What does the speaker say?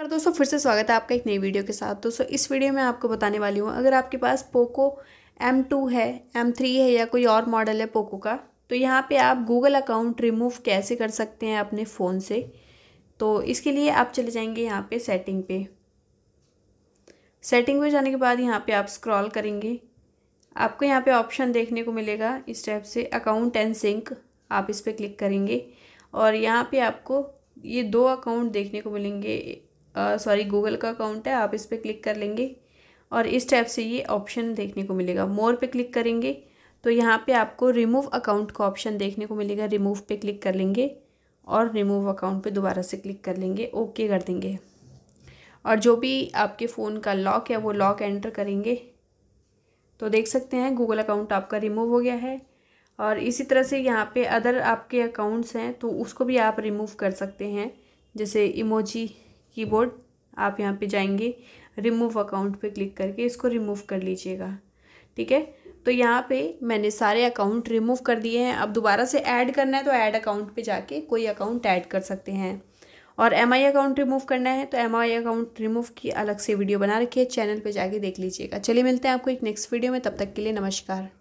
और दोस्तों फिर से स्वागत है आपका एक नई वीडियो के साथ दोस्तों इस वीडियो में आपको बताने वाली हूँ अगर आपके पास पोको M2 है M3 है या कोई और मॉडल है पोको का तो यहाँ पे आप गूगल अकाउंट रिमूव कैसे कर सकते हैं अपने फ़ोन से तो इसके लिए आप चले जाएंगे यहाँ पे सेटिंग पे सेटिंग पे जाने के बाद यहाँ पे आप स्क्रॉल करेंगे आपको यहाँ पे ऑप्शन देखने को मिलेगा इस टाइप से अकाउंट एंड सिंक आप इस पर क्लिक करेंगे और यहाँ पे आपको ये दो अकाउंट देखने को मिलेंगे सॉरी गूगल का अकाउंट है आप इस पर क्लिक कर लेंगे और इस टाइप से ये ऑप्शन देखने को मिलेगा मोर पे क्लिक करेंगे तो यहाँ पे आपको रिमूव अकाउंट का ऑप्शन देखने को मिलेगा रिमूव पे क्लिक कर लेंगे और रिमूव अकाउंट पे दोबारा से क्लिक कर लेंगे ओके कर देंगे और जो भी आपके फ़ोन का लॉक है वो लॉक एंटर करेंगे तो देख सकते हैं गूगल अकाउंट आपका रिमूव हो गया है और इसी तरह से यहाँ पर अदर आपके अकाउंट्स हैं तो उसको भी आप रिमूव कर सकते हैं जैसे इमोजी कीबोर्ड आप यहाँ पे जाएंगे रिमूव अकाउंट पे क्लिक करके इसको रिमूव कर लीजिएगा ठीक है तो यहाँ पे मैंने सारे अकाउंट रिमूव कर दिए हैं अब दोबारा से ऐड करना है तो ऐड अकाउंट पे जाके कोई अकाउंट ऐड कर सकते हैं और एम आई अकाउंट रिमूव करना है तो एम आई अकाउंट रिमूव की अलग से वीडियो बना रखी है चैनल पे जाके देख लीजिएगा चलिए मिलते हैं आपको एक नेक्स्ट वीडियो में तब तक के लिए नमस्कार